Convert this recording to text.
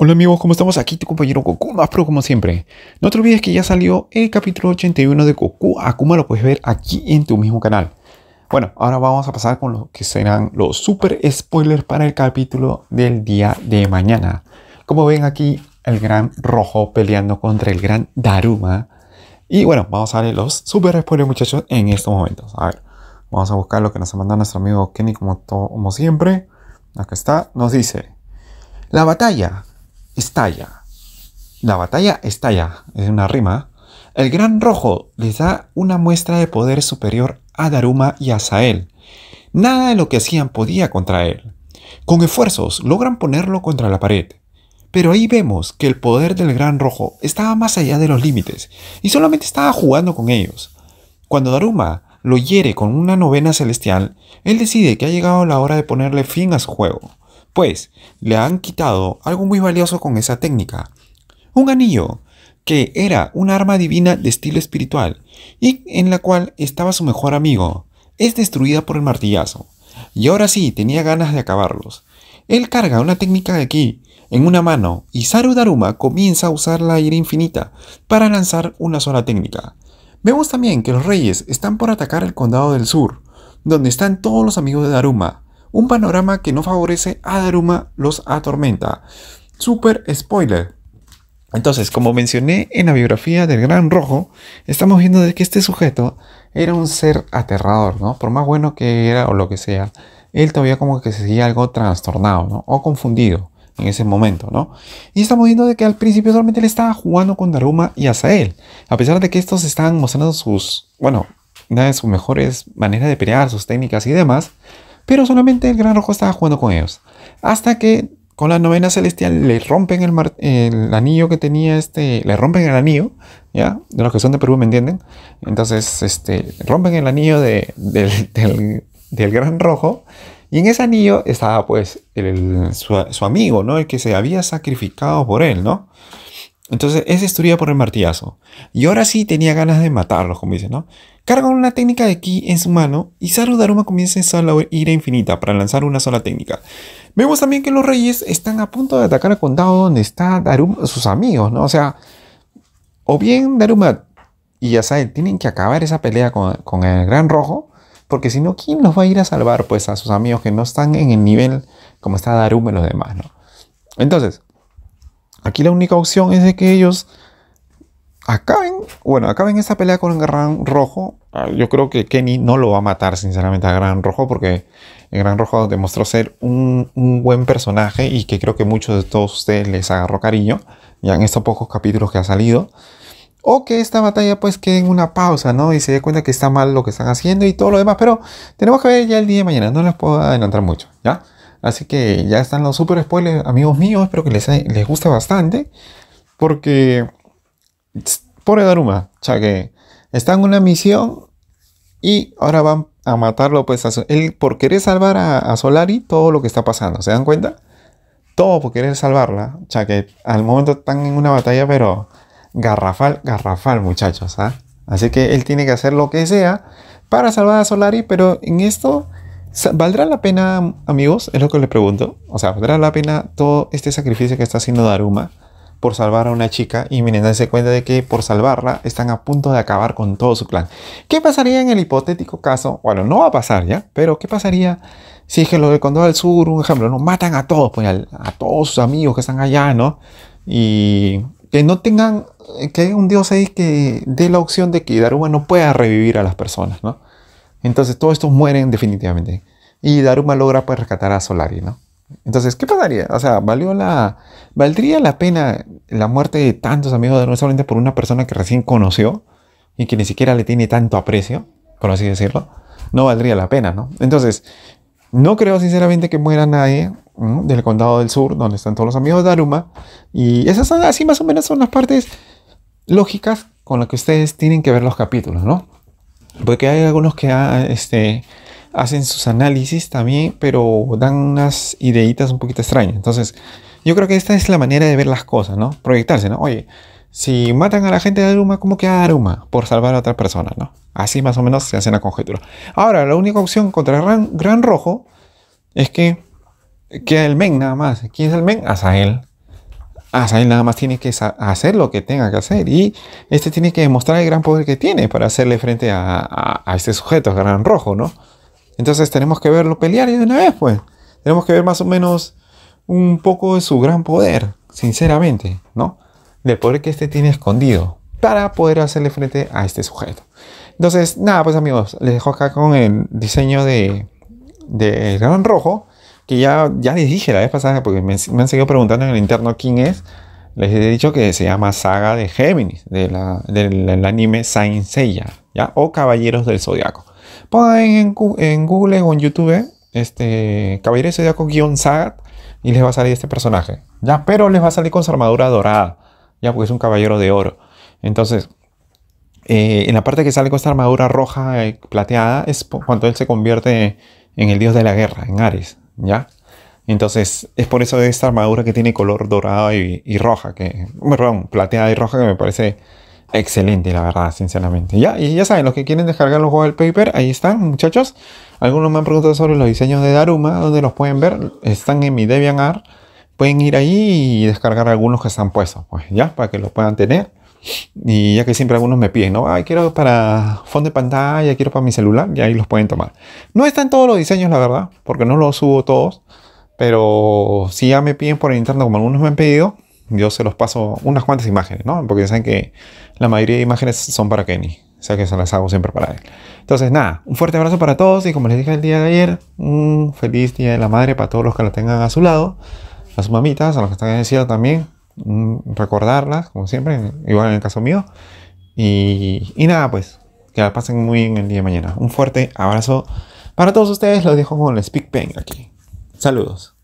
Hola amigos, ¿cómo estamos? Aquí tu compañero Goku más pro como siempre. No te olvides que ya salió el capítulo 81 de Goku Akuma, lo puedes ver aquí en tu mismo canal. Bueno, ahora vamos a pasar con lo que serán los super spoilers para el capítulo del día de mañana. Como ven aquí, el gran rojo peleando contra el gran Daruma. Y bueno, vamos a ver los super spoilers muchachos en estos momentos. A ver, vamos a buscar lo que nos ha mandado nuestro amigo Kenny como, como siempre. Acá está, nos dice... La batalla estalla. La batalla estalla, es una rima. El Gran Rojo les da una muestra de poder superior a Daruma y a Sael. Nada de lo que hacían podía contra él. Con esfuerzos logran ponerlo contra la pared. Pero ahí vemos que el poder del Gran Rojo estaba más allá de los límites y solamente estaba jugando con ellos. Cuando Daruma lo hiere con una novena celestial, él decide que ha llegado la hora de ponerle fin a su juego pues le han quitado algo muy valioso con esa técnica. Un anillo, que era un arma divina de estilo espiritual, y en la cual estaba su mejor amigo, es destruida por el martillazo. Y ahora sí, tenía ganas de acabarlos. Él carga una técnica de aquí, en una mano, y Saru Daruma comienza a usar la ira infinita para lanzar una sola técnica. Vemos también que los reyes están por atacar el condado del sur, donde están todos los amigos de Daruma, un panorama que no favorece a Daruma los atormenta. Super spoiler. Entonces, como mencioné en la biografía del Gran Rojo, estamos viendo de que este sujeto era un ser aterrador, ¿no? Por más bueno que era o lo que sea, él todavía como que se seguía algo trastornado, ¿no? O confundido en ese momento, ¿no? Y estamos viendo de que al principio solamente él estaba jugando con Daruma y Asael, a pesar de que estos estaban mostrando sus, bueno, una de sus mejores maneras de pelear, sus técnicas y demás, pero solamente el Gran Rojo estaba jugando con ellos. Hasta que con la novena celestial le rompen el, anillo que tenía este, le rompen el anillo, ¿ya? De los que son de Perú, ¿me entienden? Entonces, este, rompen el anillo de, del, gran rojo y en ese anillo estaba pues su, su, amigo, ¿no? El que se había sacrificado por él, ¿no? Entonces, es historia por el martillazo. Y ahora sí tenía ganas de matarlos, como dice, ¿no? Carga una técnica de ki en su mano y Saru Daruma comienza a ir ira infinita para lanzar una sola técnica. Vemos también que los reyes están a punto de atacar al condado donde está Daruma, sus amigos, ¿no? O sea, o bien Daruma y saben tienen que acabar esa pelea con, con el Gran Rojo, porque si no, ¿quién los va a ir a salvar? Pues a sus amigos que no están en el nivel como está Daruma y los demás, ¿no? Entonces, Aquí la única opción es de que ellos acaben, bueno, acaben esta pelea con Gran Rojo. Ah, yo creo que Kenny no lo va a matar, sinceramente, a Gran Rojo, porque el Gran Rojo demostró ser un, un, buen personaje y que creo que muchos de todos ustedes les agarró cariño, ya en estos pocos capítulos que ha salido. O que esta batalla pues quede en una pausa, ¿no? Y se dé cuenta que está mal lo que están haciendo y todo lo demás. Pero tenemos que ver ya el día de mañana, no les puedo adelantar mucho, ¿ya? Así que ya están los super spoilers, amigos míos. Espero que les, les guste bastante. Porque. Pobre Daruma. O sea que está en una misión. Y ahora van a matarlo, pues, él por querer salvar a, Solari, todo lo que está pasando, ¿se dan cuenta? Todo por querer salvarla, sea que al momento están en una batalla, pero garrafal, garrafal, muchachos, ¿ah? Así que él tiene que hacer lo que sea para salvar a Solari, pero en esto ¿Valdrá la pena, amigos? Es lo que les pregunto. O sea, ¿valdrá la pena todo este sacrificio que está haciendo Daruma por salvar a una chica? Y miren, darse cuenta de que por salvarla están a punto de acabar con todo su plan. ¿Qué pasaría en el hipotético caso? Bueno, no va a pasar ya, pero ¿qué pasaría si es que lo de Condado del Sur, un ejemplo, no matan a todos, pues a, todos sus amigos que están allá, ¿no? Y que no tengan, eh, que haya un dios ahí que dé la opción de que Daruma no pueda revivir a las personas, ¿no? Entonces todos estos mueren definitivamente. Y Daruma logra pues rescatar a Solari, ¿no? Entonces, ¿qué pasaría? O sea, ¿valió la, ¿valdría la pena la muerte de tantos amigos de Daruma solamente por una persona que recién conoció y que ni siquiera le tiene tanto aprecio, por así decirlo? No valdría la pena, ¿no? Entonces, no creo sinceramente que muera nadie del condado del sur, donde están todos los amigos de Daruma. Y esas son así más o menos son las partes lógicas con las que ustedes tienen que ver los capítulos, ¿no? Porque hay algunos que ah, este, hacen sus análisis también, pero dan unas ideitas un poquito extrañas. Entonces, yo creo que esta es la manera de ver las cosas, ¿no? Proyectarse, ¿no? Oye, si matan a la gente de Aruma, ¿cómo queda Aruma? Por salvar a otra persona, ¿no? Así más o menos se hace la conjetura. Ahora, la única opción contra Gran, Gran Rojo es que queda el Men nada más. ¿Quién es el Men? Azael. Azael ah, nada más tiene que hacer lo que tenga que hacer y este tiene que demostrar el gran poder que tiene para hacerle frente a, este sujeto, Gran Rojo, ¿no? Entonces tenemos que verlo pelear y de una vez, pues. Tenemos que ver más o menos un poco de su gran poder, sinceramente, ¿no? Del poder que este tiene escondido para poder hacerle frente a este sujeto. Entonces, nada, pues amigos, les dejo acá con el diseño de, de Gran Rojo que ya, ya les dije la vez pasada, porque me, han seguido preguntando en el interno quién es, les he dicho que se llama Saga de Géminis, de del, anime Saint Seiya, ¿ya? O Caballeros del Zodiaco. Pongan en, Google o en YouTube, este, Caballeros del Zodiaco guión Saga, y les va a salir este personaje, ¿ya? Pero les va a salir con su armadura dorada, ¿ya? Porque es un caballero de oro. Entonces, eh, en la parte que sale con esta armadura roja Y eh, plateada es cuando él se convierte en el dios de la guerra, en Ares. ¿ya? Entonces, es por eso de esta armadura que tiene color dorado y, roja, que, perdón, plateada y roja, que me parece excelente, la verdad, sinceramente. Ya, y ya saben, los que quieren descargar los juegos del paper, ahí están, muchachos. Algunos me han preguntado sobre los diseños de Daruma, donde los pueden ver, están en mi DeviantArt. Pueden ir ahí y descargar algunos que están puestos, pues ya, para que los puedan tener. Y ya que siempre algunos me piden, ¿no? Ay, quiero para fondo de pantalla, quiero para mi celular, y ahí los pueden tomar. No están todos los diseños, la verdad, porque no los subo todos. Pero si ya me piden por el interno, como algunos me han pedido, yo se los paso unas cuantas imágenes, ¿no? Porque saben que la mayoría de imágenes son para Kenny. O sea que se las hago siempre para él. Entonces, nada, un fuerte abrazo para todos y como les dije el día de ayer, un feliz día de la madre para todos los que la tengan a su lado, a sus mamitas, a los que están en el también, recordarlas, como siempre, igual en el caso mío. Y, nada, pues, que la pasen muy bien el día de mañana. Un fuerte abrazo para todos ustedes. Los dejo con el Speak pen aquí. Saludos.